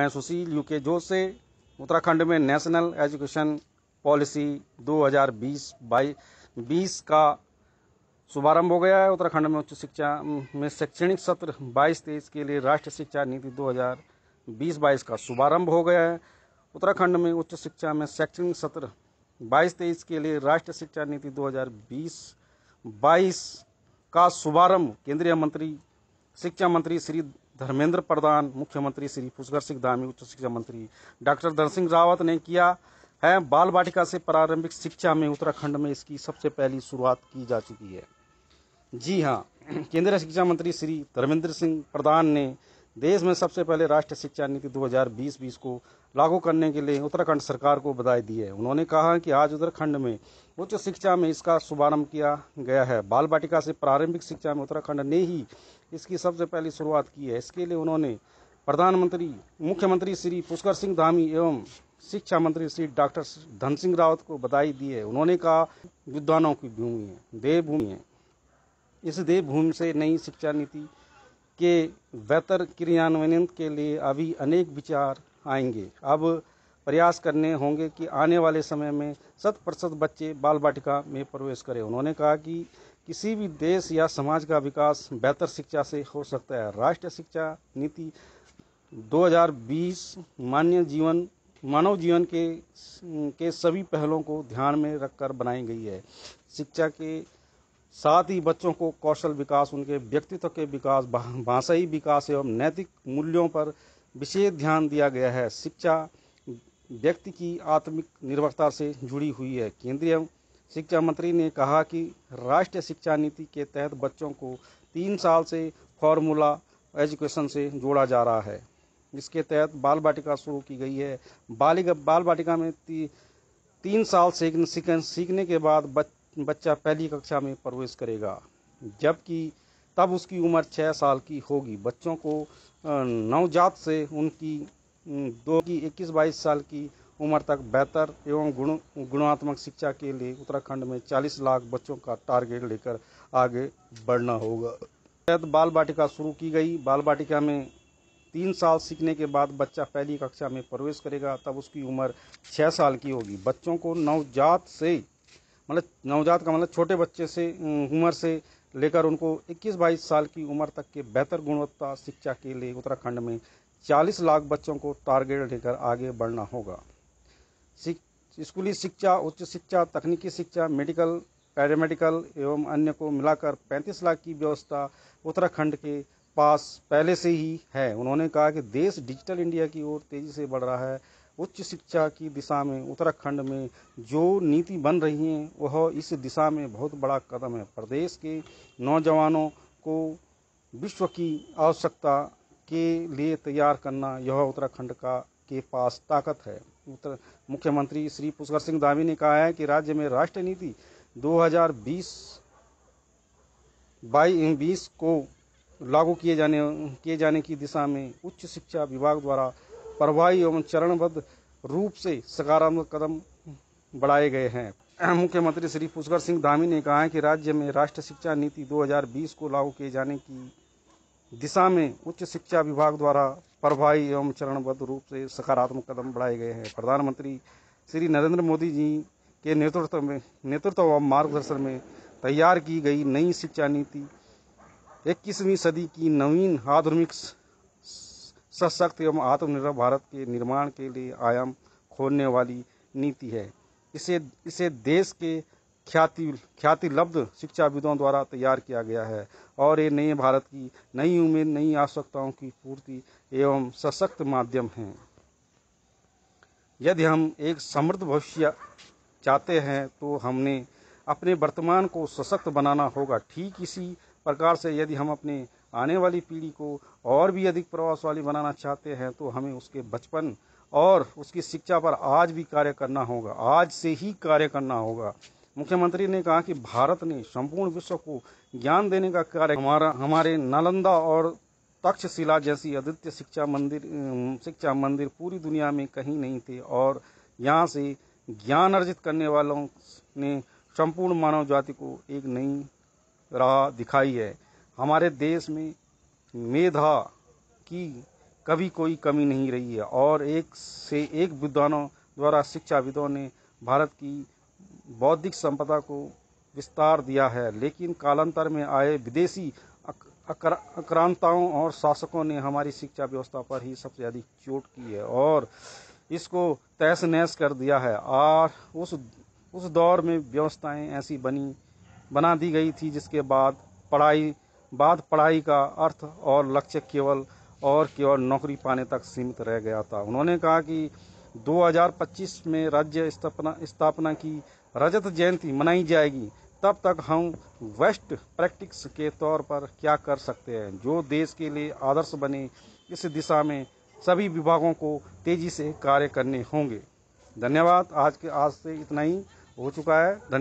मैं सुशील यूके जोश से उत्तराखंड में नेशनल एजुकेशन पॉलिसी 2020 बाईस का शुभारंभ हो गया है उत्तराखंड में उच्च शिक्षा में शैक्षणिक सत्र 22 तेईस के लिए राष्ट्रीय शिक्षा नीति 2020 बाईस का शुभारंभ हो गया है उत्तराखंड में उच्च शिक्षा में शैक्षणिक सत्र 22 तेईस के लिए राष्ट्रीय शिक्षा नीति 2020 22 का शुभारंभ केंद्रीय मंत्री शिक्षा मंत्री श्री धर्मेंद्र प्रधान मुख्यमंत्री श्री पुष्कर सिंह धामी उच्च शिक्षा मंत्री डॉक्टर धर सिंह रावत ने किया है बाल वाटिका से प्रारंभिक शिक्षा में उत्तराखंड में इसकी सबसे पहली शुरुआत की जा चुकी है जी हाँ केंद्रीय शिक्षा मंत्री श्री धर्मेंद्र सिंह प्रधान ने देश में सबसे पहले राष्ट्रीय शिक्षा नीति 2020-20 को लागू करने के लिए उत्तराखंड सरकार को बधाई दी है उन्होंने कहा कि आज उत्तराखंड में उच्च शिक्षा में इसका शुभारंभ किया गया है बाल बाटिका से प्रारंभिक शिक्षा में उत्तराखंड ने ही इसकी सबसे पहली शुरुआत की है इसके लिए उन्होंने प्रधानमंत्री मुख्यमंत्री श्री पुष्कर सिंह धामी एवं शिक्षा मंत्री श्री डॉक्टर धन सिंह रावत को बधाई दी है उन्होंने कहा विद्वानों की भूमि है देवभूमि है इस देवभूमि से नई शिक्षा नीति के बेहतर क्रियान्वयन के लिए अभी अनेक विचार आएंगे अब प्रयास करने होंगे कि आने वाले समय में शत प्रतिशत बच्चे बाल वाटिका में प्रवेश करें उन्होंने कहा कि किसी भी देश या समाज का विकास बेहतर शिक्षा से हो सकता है राष्ट्रीय शिक्षा नीति 2020 मान्य जीवन मानव जीवन के के सभी पहलों को ध्यान में रखकर बनाई गई है शिक्षा के साथ ही बच्चों को कौशल विकास उनके व्यक्तित्व के विकास भाषाई विकास एवं नैतिक मूल्यों पर विशेष ध्यान दिया गया है शिक्षा व्यक्ति की आत्मिक निर्भरता से जुड़ी हुई है केंद्रीय शिक्षा मंत्री ने कहा कि राष्ट्रीय शिक्षा नीति के तहत बच्चों को तीन साल से फॉर्मूला एजुकेशन से जोड़ा जा रहा है इसके तहत बाल बाटिका शुरू की गई है बालिका बाल बाटिका में ती, तीन साल सीखने के बाद बच, बच्चा पहली कक्षा में प्रवेश करेगा जबकि तब उसकी उम्र छः साल की होगी बच्चों को नवजात से उनकी दो की इक्कीस बाईस साल की उम्र तक बेहतर एवं गुण गुणात्मक शिक्षा के लिए उत्तराखंड में 40 लाख बच्चों का टारगेट लेकर आगे बढ़ना होगा शायद बाल बाटिका शुरू की गई बाल बाटिका में तीन साल सीखने के बाद बच्चा पहली कक्षा में प्रवेश करेगा तब उसकी उम्र छः साल की होगी बच्चों को नवजात से मतलब नवजात का मतलब छोटे बच्चे से उम्र से लेकर उनको 21-22 साल की उम्र तक के बेहतर गुणवत्ता शिक्षा के लिए उत्तराखंड में 40 लाख बच्चों को टारगेट लेकर आगे बढ़ना होगा स्कूली शिक्षा उच्च शिक्षा तकनीकी शिक्षा मेडिकल पैरामेडिकल एवं अन्य को मिलाकर 35 लाख की व्यवस्था उत्तराखंड के पास पहले से ही है उन्होंने कहा कि देश डिजिटल इंडिया की ओर तेज़ी से बढ़ रहा है उच्च शिक्षा की दिशा में उत्तराखंड में जो नीति बन रही है वह इस दिशा में बहुत बड़ा कदम है प्रदेश के नौजवानों को विश्व की आवश्यकता के लिए तैयार करना यह उत्तराखंड का के पास ताकत है उत्तर मुख्यमंत्री श्री पुष्कर सिंह धामी ने कहा है कि राज्य में राष्ट्रीय नीति 2020 बाईस बीस को लागू किए जाने किए जाने की दिशा में उच्च शिक्षा विभाग द्वारा प्रभावी एवं चरणबद्ध रूप से सकारात्मक कदम बढ़ाए गए हैं मुख्यमंत्री श्री पुष्कर सिंह धामी ने कहा है कि राज्य में राष्ट्रीय शिक्षा नीति 2020 को लागू किए जाने की दिशा में उच्च शिक्षा विभाग द्वारा प्रभावी एवं चरणबद्ध रूप से सकारात्मक कदम बढ़ाए गए हैं प्रधानमंत्री श्री नरेंद्र मोदी जी के नेतृत्व में नेतृत्व व मार्गदर्शन में तैयार की गई नई शिक्षा नीति इक्कीसवीं सदी की नवीन आधुनिक सशक्त एवं आत्मनिर्भर भारत के निर्माण के लिए आयाम खोलने वाली नीति है इसे इसे देश के ख्याति लब्ध शिक्षाविदों द्वारा तैयार किया गया है और ये नए भारत की नई उम्मीद नई आवश्यकताओं की पूर्ति एवं सशक्त माध्यम है यदि हम एक समृद्ध भविष्य चाहते हैं तो हमने अपने वर्तमान को सशक्त बनाना होगा ठीक इसी प्रकार से यदि हम अपने आने वाली पीढ़ी को और भी अधिक प्रभावशाली बनाना चाहते हैं तो हमें उसके बचपन और उसकी शिक्षा पर आज भी कार्य करना होगा आज से ही कार्य करना होगा मुख्यमंत्री ने कहा कि भारत ने संपूर्ण विश्व को ज्ञान देने का कार्य हमारा हमारे नालंदा और तक्षशिला जैसी आदित्य शिक्षा मंदिर शिक्षा मंदिर पूरी दुनिया में कहीं नहीं थे और यहाँ से ज्ञान अर्जित करने वालों ने संपूर्ण मानव जाति को एक नई राह दिखाई है हमारे देश में मेधा की कभी कोई कमी नहीं रही है और एक से एक विद्वानों द्वारा शिक्षाविदों ने भारत की बौद्धिक संपदा को विस्तार दिया है लेकिन कालांतर में आए विदेशी आक्रांताओं अकर, और शासकों ने हमारी शिक्षा व्यवस्था पर ही सबसे अधिक चोट की है और इसको तहस नहस कर दिया है और उस उस दौर में व्यवस्थाएं ऐसी बनी बना दी गई थी जिसके बाद पढ़ाई बाद पढ़ाई का अर्थ और लक्ष्य केवल और केवल नौकरी पाने तक सीमित रह गया था उन्होंने कहा कि 2025 में राज्य स्थापना स्थापना की रजत जयंती मनाई जाएगी तब तक हम वेस्ट प्रैक्टिस के तौर पर क्या कर सकते हैं जो देश के लिए आदर्श बने इस दिशा में सभी विभागों को तेजी से कार्य करने होंगे धन्यवाद आज के आज से इतना ही हो चुका है धन्यवाद